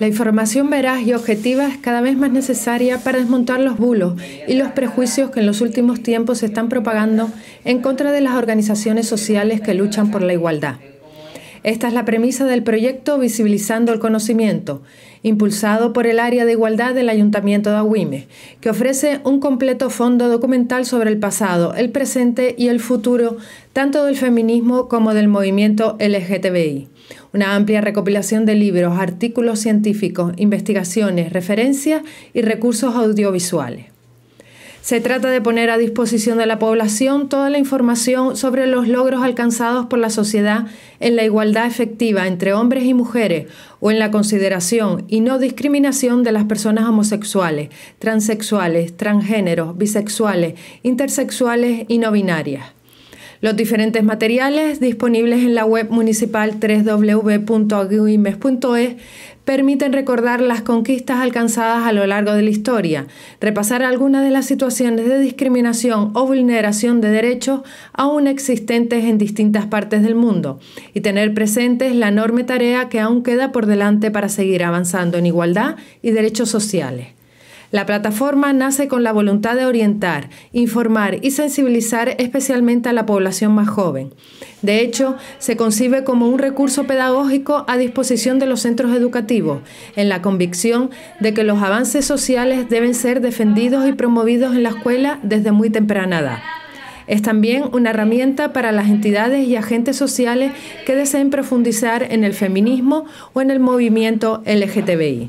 La información veraz y objetiva es cada vez más necesaria para desmontar los bulos y los prejuicios que en los últimos tiempos se están propagando en contra de las organizaciones sociales que luchan por la igualdad. Esta es la premisa del proyecto Visibilizando el Conocimiento, impulsado por el Área de Igualdad del Ayuntamiento de Agüime, que ofrece un completo fondo documental sobre el pasado, el presente y el futuro, tanto del feminismo como del movimiento LGTBI. Una amplia recopilación de libros, artículos científicos, investigaciones, referencias y recursos audiovisuales. Se trata de poner a disposición de la población toda la información sobre los logros alcanzados por la sociedad en la igualdad efectiva entre hombres y mujeres o en la consideración y no discriminación de las personas homosexuales, transexuales, transgéneros, bisexuales, intersexuales y no binarias. Los diferentes materiales disponibles en la web municipal www.aguimes.es permiten recordar las conquistas alcanzadas a lo largo de la historia, repasar algunas de las situaciones de discriminación o vulneración de derechos aún existentes en distintas partes del mundo y tener presentes la enorme tarea que aún queda por delante para seguir avanzando en igualdad y derechos sociales. La plataforma nace con la voluntad de orientar, informar y sensibilizar especialmente a la población más joven. De hecho, se concibe como un recurso pedagógico a disposición de los centros educativos, en la convicción de que los avances sociales deben ser defendidos y promovidos en la escuela desde muy temprana edad. Es también una herramienta para las entidades y agentes sociales que deseen profundizar en el feminismo o en el movimiento LGTBI.